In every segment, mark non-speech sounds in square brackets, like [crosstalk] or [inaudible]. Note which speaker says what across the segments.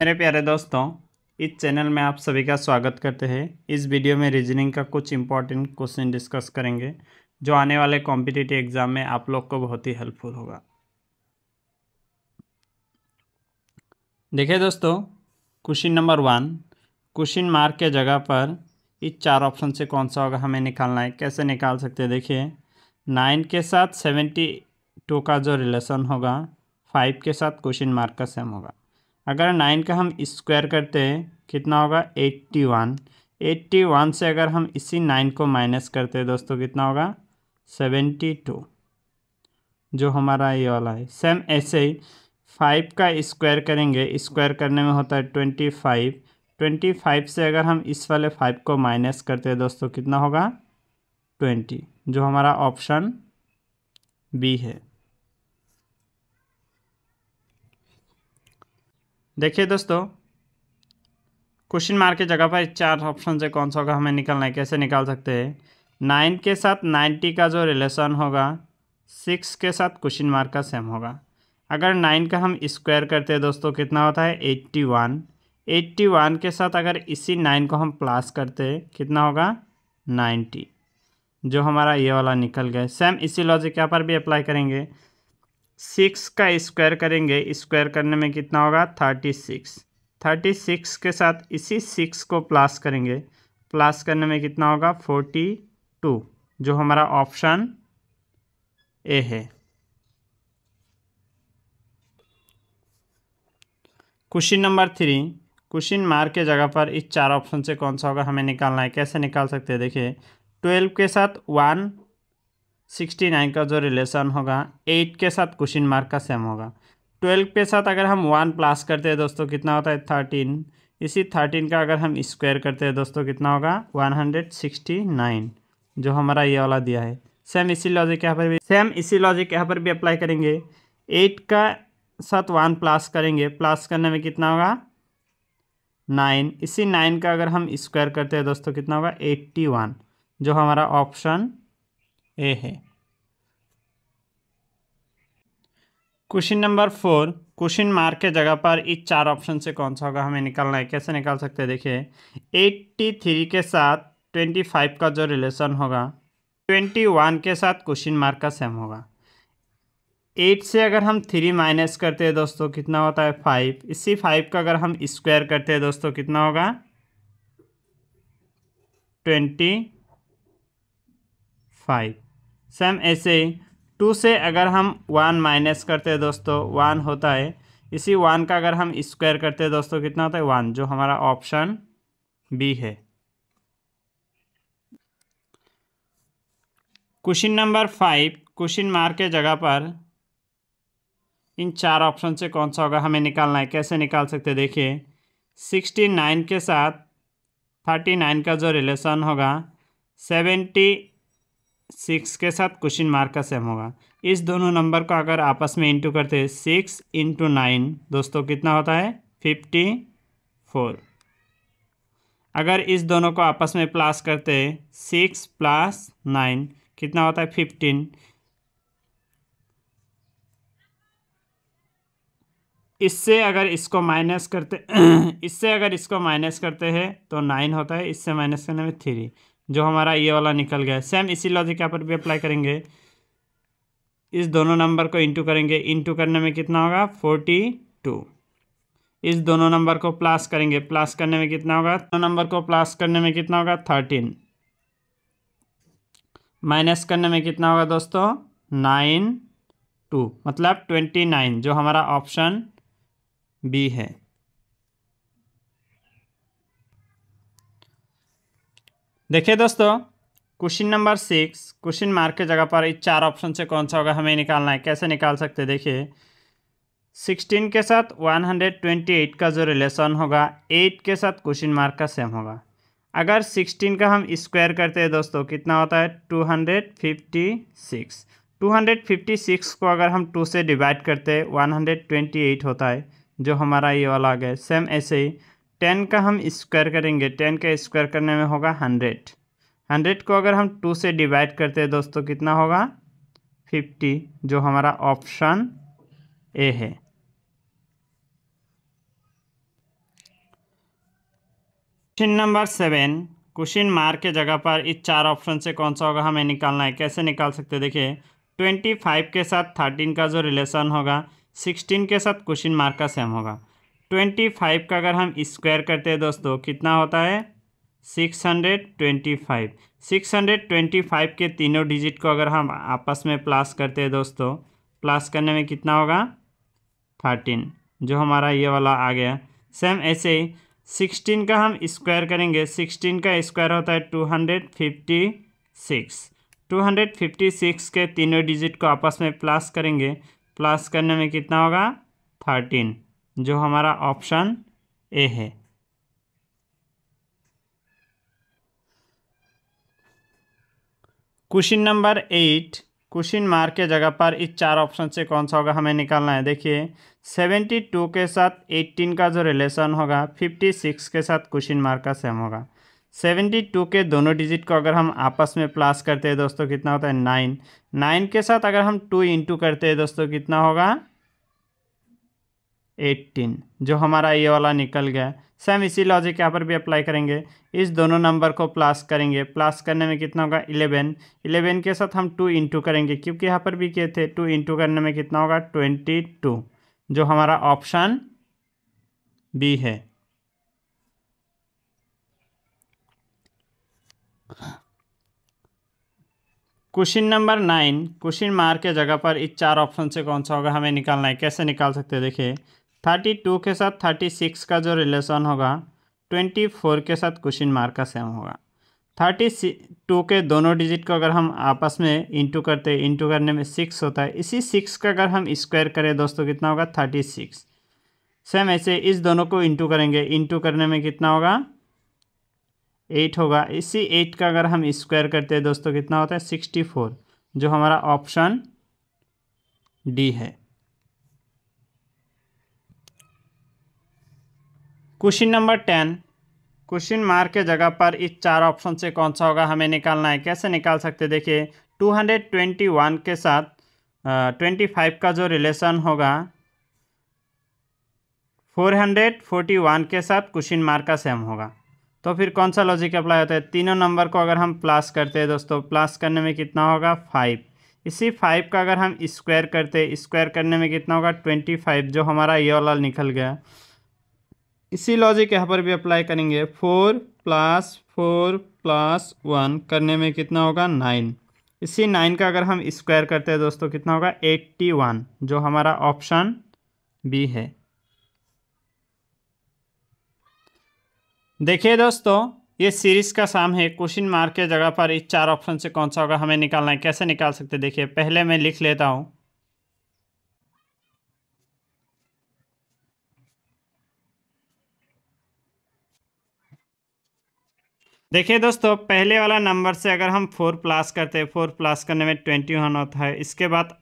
Speaker 1: मेरे प्यारे दोस्तों इस चैनल में आप सभी का स्वागत करते हैं इस वीडियो में रीजनिंग का कुछ इम्पॉर्टेंट क्वेश्चन डिस्कस करेंगे जो आने वाले कॉम्पिटिटिव एग्जाम में आप लोग को बहुत ही हेल्पफुल होगा देखिए दोस्तों question number one question mark के जगह पर इस चार ऑप्शन से कौन सा होगा हमें निकालना है कैसे निकाल सकते हैं देखिए नाइन के साथ सेवेंटी टू का जो रिलेशन होगा फाइव के साथ क्वेश्चन मार्क का सेम होगा अगर नाइन का हम स्क्वायर करते हैं कितना होगा एट्टी वन एट्टी वन से अगर हम इसी नाइन को माइनस करते हैं दोस्तों कितना होगा सेवेंटी टू जो हमारा ये वाला है सेम ऐसे ही फाइव का स्क्वायर करेंगे स्क्वायर करने में होता है ट्वेंटी फाइव ट्वेंटी फाइव से अगर हम इस वाले फाइव को माइनस करते हैं दोस्तों कितना होगा ट्वेंटी जो हमारा ऑप्शन बी है देखिए दोस्तों क्वेश्चन मार्क की जगह पर चार ऑप्शन से कौन सा होगा हमें निकालना है कैसे निकाल सकते हैं नाइन के साथ नाइन्टी का जो रिलेशन होगा सिक्स के साथ क्वेश्चन मार्क का सेम होगा अगर नाइन का हम स्क्वायर करते हैं दोस्तों कितना होता है एट्टी वन एट्टी वन के साथ अगर इसी नाइन को हम प्लस करते हैं कितना होगा नाइन्टी जो हमारा ये वाला निकल गया सेम इसी लॉजिक यहाँ पर भी अप्लाई करेंगे सिक्स का स्क्वायर करेंगे स्क्वायर करने में कितना होगा थर्टी सिक्स थर्टी सिक्स के साथ इसी सिक्स को प्लस करेंगे प्लस करने में कितना होगा फोर्टी टू जो हमारा ऑप्शन ए है question number three question mark के जगह पर इस चार ऑप्शन से कौन सा होगा हमें निकालना है कैसे निकाल सकते हैं देखिए ट्वेल्व के साथ वन सिक्सटी नाइन का जो रिलेशन होगा एट के साथ क्वेश्चन मार्क का सेम होगा ट्वेल्व के साथ अगर हम वन प्लस करते हैं दोस्तों कितना होता है थर्टीन इसी थर्टीन का अगर हम स्क्वायर करते हैं दोस्तों कितना होगा वन हंड्रेड सिक्सटी नाइन जो हमारा ये वाला दिया है सेम इसी लॉजिक यहाँ पर भी सेम इसी लॉजिक यहाँ पर भी अप्लाई करेंगे एट का साथ वन प्लस करेंगे प्लस करने में कितना होगा नाइन इसी नाइन का अगर हम स्क्वायर करते हैं दोस्तों कितना होगा एट्टी वन जो हमारा ऑप्शन ए है question number four question mark के जगह पर इस चार ऑप्शन से कौन सा होगा हमें निकालना है कैसे निकाल सकते हैं देखिए एट्टी थ्री के साथ ट्वेंटी फाइव का जो रिलेशन होगा ट्वेंटी वन के साथ क्वेश्चन मार्क का सेम होगा एट से अगर हम थ्री माइनस करते हैं दोस्तों कितना होता है फाइव इसी फाइव का अगर हम स्क्वायर करते हैं दोस्तों कितना होगा ट्वेंटी फाइव सेम ऐसे ही टू से अगर हम वन माइनस करते हैं दोस्तों वन होता है इसी वन का अगर हम स्क्वायर करते हैं दोस्तों कितना होता है वन जो हमारा ऑप्शन बी है question number five question mark के जगह पर इन चार ऑप्शन से कौन सा होगा हमें निकालना है कैसे निकाल सकते हैं देखिए सिक्सटी नाइन के साथ थर्टी नाइन का जो रिलेशन होगा सेवेंटी सिक्स के साथ क्वेश्चन मार्क का सेम होगा इस दोनों नंबर को अगर आपस में इंटू करते हैं सिक्स इंटू नाइन दोस्तों कितना होता है फिफ्टी फोर अगर इस दोनों को आपस में प्लस करते हैं सिक्स प्लस नाइन कितना होता है फिफ्टीन इससे अगर इसको माइनस करते [clears throat] इससे अगर इसको माइनस करते हैं तो नाइन होता है इससे माइनस करने में थ्री जो हमारा ये वाला निकल गया सेम इसी लॉजिक यहाँ पर भी अप्लाई करेंगे इस दोनों नंबर को इंटू करेंगे इंटू करने में कितना होगा फोर्टी टू इस दोनों नंबर को प्लस करेंगे प्लस करने में कितना होगा दोनों नंबर को प्लस करने में कितना होगा थर्टीन माइनस करने में कितना होगा दोस्तों नाइन टू मतलब ट्वेंटी नाइन जो हमारा ऑप्शन बी है देखिए दोस्तों question number six question mark के जगह पर इस चार ऑप्शन से कौन सा होगा हमें निकालना है कैसे निकाल सकते हैं देखिए सिक्सटीन के साथ वन हंड्रेड ट्वेंटी एट का जो रिलेशन होगा एट के साथ क्वेश्चन मार्क का सेम होगा अगर सिक्सटीन का हम स्क्वायर करते हैं दोस्तों कितना होता है two hundred fifty six two hundred fifty six को अगर हम टू से डिवाइड करते हैं वन हंड्रेड ट्वेंटी एट होता है जो हमारा ये वाला आ गया सेम ऐसे ही टेन का हम स्क्वायर करेंगे टेन का स्क्वायर करने में होगा हंड्रेड हंड्रेड को अगर हम टू से डिवाइड करते हैं दोस्तों कितना होगा फिफ्टी जो हमारा ऑप्शन ए है question number seven question mark के जगह पर इस चार ऑप्शन से कौन सा होगा हमें निकालना है कैसे निकाल सकते देखिए ट्वेंटी फाइव के साथ थर्टीन का जो रिलेशन होगा सिक्सटीन के साथ क्वेश्चन मार्क का सेम होगा ट्वेंटी फाइव का अगर हम स्क्वायर करते हैं दोस्तों कितना होता है six hundred twenty five six hundred twenty five के तीनों डिजिट को अगर हम आपस में प्लस करते हैं दोस्तों प्लस करने में कितना होगा थर्टीन जो हमारा ये वाला आ गया सेम ऐसे ही सिक्सटीन का हम स्क्वायर करेंगे सिक्सटीन का स्क्वायर होता है two hundred fifty six two hundred fifty six के तीनों डिजिट को आपस में प्लस करेंगे प्लस करने में कितना होगा थर्टीन जो हमारा ऑप्शन ए है question number eight question mark के जगह पर इस चार ऑप्शन से कौन सा होगा हमें निकालना है देखिए सेवेंटी टू के साथ एट्टीन का जो रिलेशन होगा फिफ्टी सिक्स के साथ क्वेश्चन मार्क का सेम होगा सेवेंटी टू के दोनों डिजिट को अगर हम आपस में प्लस करते हैं दोस्तों कितना होता है नाइन नाइन के साथ अगर हम टू इंटू करते हैं दोस्तों कितना होगा एट्टीन जो हमारा ये वाला निकल गया सेम इसी लॉजिक यहाँ पर भी अप्लाई करेंगे इस दोनों नंबर को प्लस करेंगे प्लस करने में कितना होगा इलेवन इलेवन के साथ हम टू इंटू करेंगे क्योंकि यहाँ पर भी किए थे टू इंटू करने में कितना होगा ट्वेंटी टू जो हमारा ऑप्शन बी है question number nine question mark के जगह पर इस चार ऑप्शन से कौन सा होगा हमें निकालना है कैसे निकाल सकते हैं देखिए थर्टी टू के साथ थर्टी सिक्स का जो रिलेशन होगा ट्वेंटी फोर के साथ क्वेश्चन मार्क का सेम होगा थर्टी टू के दोनों डिजिट को अगर हम आपस में इंटू करते हैं इंटू करने में सिक्स होता है इसी सिक्स का अगर हम स्क्वायर करें दोस्तों कितना होगा थर्टी सिक्स सेम ऐसे इस दोनों को इंटू करेंगे इंटू करने में कितना होगा एट होगा इसी एट का अगर हम स्क्वायर करते हैं दोस्तों कितना होता है सिक्सटी फोर जो हमारा ऑप्शन डी है question number ten question mark के जगह पर इस चार ऑप्शन से कौन सा होगा हमें निकालना है कैसे निकाल सकते देखिए 221 के साथ ट्वेंटी फाइव का जो रिलेशन होगा 441 के साथ क्वेश्चन मार्क का सेम होगा तो फिर कौन सा लॉजिक अप्लाई होता है तीनों नंबर को अगर हम प्लस करते हैं दोस्तों प्लस करने में कितना होगा फाइव इसी फाइव का अगर हम स्क्वायर करते स्क्वायर करने में कितना होगा ट्वेंटी फाइव जो हमारा ये वाला निकल गया इसी लॉजिक यहाँ पर भी अप्लाई करेंगे four plus four plus one करने में कितना होगा नाइन इसी नाइन का अगर हम स्क्वायर करते हैं दोस्तों कितना होगा एट्टी वन जो हमारा ऑप्शन बी है देखिए दोस्तों ये सीरीज का साम है क्वेश्चन मार्क के जगह पर इस चार ऑप्शन से कौन सा होगा हमें निकालना है कैसे निकाल सकते देखिए पहले मैं लिख लेता हूँ देखिए दोस्तों पहले वाला नंबर से अगर हम फोर प्लस करते हैं फोर प्लस करने में ट्वेंटी वन होता है इसके बाद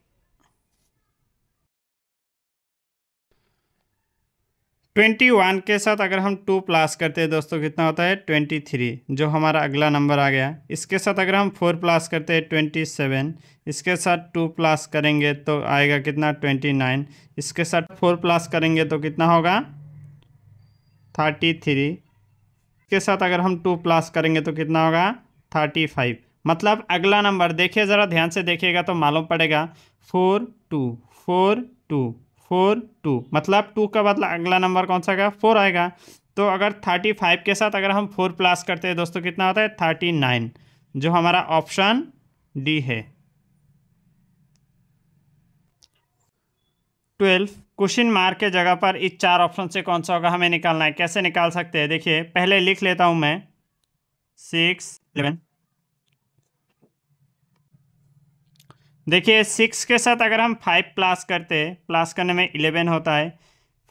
Speaker 1: ट्वेंटी वन के साथ अगर हम टू प्लस करते हैं दोस्तों कितना होता है ट्वेंटी थ्री जो हमारा अगला नंबर आ गया इसके साथ अगर हम फोर प्लस करते हैं ट्वेंटी सेवन इसके साथ टू प्लस करेंगे तो आएगा कितना ट्वेंटी नाइन इसके साथ फोर प्लस करेंगे तो कितना होगा थर्टी थ्री के साथ अगर हम टू प्लस करेंगे तो कितना होगा थर्टी फाइव मतलब अगला नंबर देखिए ज़रा ध्यान से देखिएगा तो मालूम पड़ेगा four two four two four two मतलब टू का बदला अगला नंबर कौन सा आएगा फोर आएगा तो अगर थर्टी फाइव के साथ अगर हम फोर प्लस करते हैं दोस्तों कितना होता है थर्टी नाइन जो हमारा ऑप्शन डी है ट्वेल्व क्वेश्चन मार्क के जगह पर इस चार ऑप्शन से कौन सा होगा हमें निकालना है कैसे निकाल सकते हैं देखिए पहले लिख लेता हूं मैं सिक्स इलेवन देखिए सिक्स के साथ अगर हम फाइव प्लस करते हैं प्लस करने में इलेवन होता है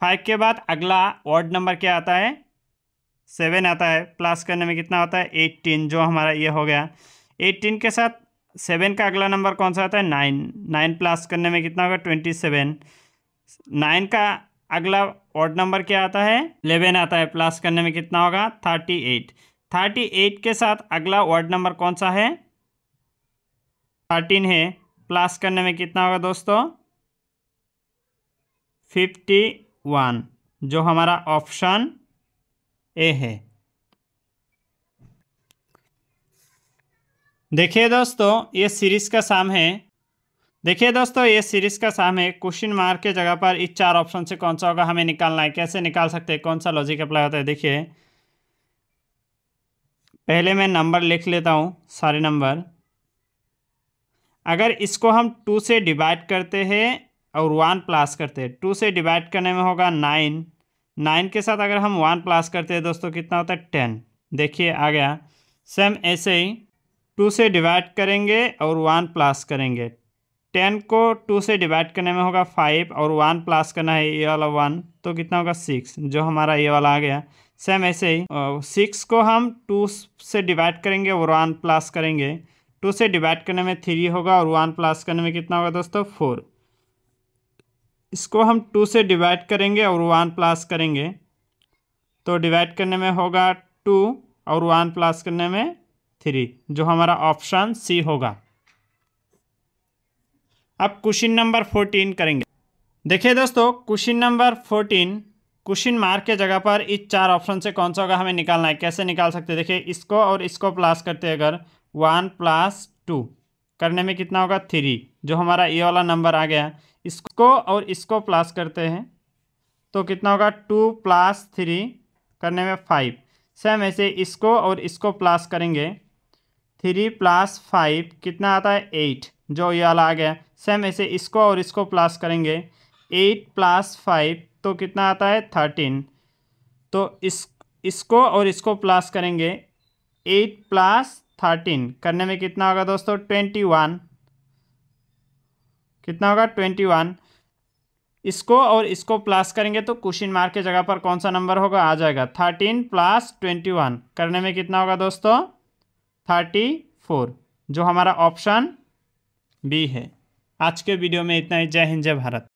Speaker 1: फाइव के बाद अगला वार्ड नंबर क्या आता है सेवन आता है प्लस करने में कितना होता है एट्टीन जो हमारा ये हो गया एट्टीन के साथ सेवन का अगला नंबर कौन सा आता है नाइन नाइन प्लस करने में कितना होगा ट्वेंटी सेवन नाइन का अगला ऑड नंबर क्या आता है इलेवन आता है प्लस करने में कितना होगा थर्टी एट थर्टी एट के साथ अगला ऑड नंबर कौन सा है थर्टीन है प्लस करने में कितना होगा दोस्तों फिफ्टी वन जो हमारा ऑप्शन ए है देखिए दोस्तों ये सीरीज़ का साम है देखिए दोस्तों ये सीरीज का सामने क्वेश्चन मार्क के जगह पर इस चार ऑप्शन से कौन सा होगा हमें निकालना है कैसे निकाल सकते हैं कौन सा लॉजिक अप्लाई होता है देखिए पहले मैं नंबर लिख लेता हूँ सारे नंबर अगर इसको हम टू से डिवाइड करते हैं और वन प्लस करते हैं टू से डिवाइड करने में होगा नाइन नाइन के साथ अगर हम वन प्लस करते हैं दोस्तों कितना होता है टेन देखिए आ गया सेम ऐसे ही टू से डिवाइड करेंगे और वन प्लस करेंगे टेन को टू से डिवाइड करने में होगा फाइव और वन प्लस करना है ये वाला वन तो कितना होगा सिक्स जो हमारा ये वाला आ गया सेम ऐसे ही सिक्स को हम टू से डिवाइड करेंगे और वन प्लस करेंगे टू से डिवाइड करने में थ्री होगा और वन प्लस करने में कितना होगा दोस्तों फोर इसको हम टू से डिवाइड करेंगे और वन प्लस करेंगे तो डिवाइड करने में होगा टू और वन प्लस करने में थ्री जो हमारा ऑप्शन सी होगा अब क्वेश्चन नंबर फोर्टीन करेंगे देखिए दोस्तों question number fourteen question mark के जगह पर इस चार ऑप्शन से कौन सा होगा हमें निकालना है कैसे निकाल सकते देखिए इसको और इसको प्लस करते हैं अगर वन प्लस टू करने में कितना होगा थ्री जो हमारा ये वाला नंबर आ गया इसको और इसको प्लस करते हैं तो कितना होगा टू प्लस थ्री करने में फाइव सेम ऐसे इसको और इसको प्लस करेंगे थ्री प्लस फाइव कितना आता है एट जो ये वाला आ गया सेम ऐसे इसको और इसको प्लस करेंगे एट प्लस फाइव तो कितना आता है थर्टीन तो इस इसको और इसको प्लस करेंगे एट प्लस थर्टीन करने में कितना होगा दोस्तों ट्वेंटी वन कितना होगा ट्वेंटी वन इसको और इसको प्लस करेंगे तो क्वेश्चन मार्क के जगह पर कौन सा नंबर होगा आ जाएगा थर्टीन प्लस ट्वेंटी वन करने में कितना होगा दोस्तों थर्टी फोर जो हमारा ऑप्शन बी है आज के वीडियो में इतना ही जय हिंद जय भारत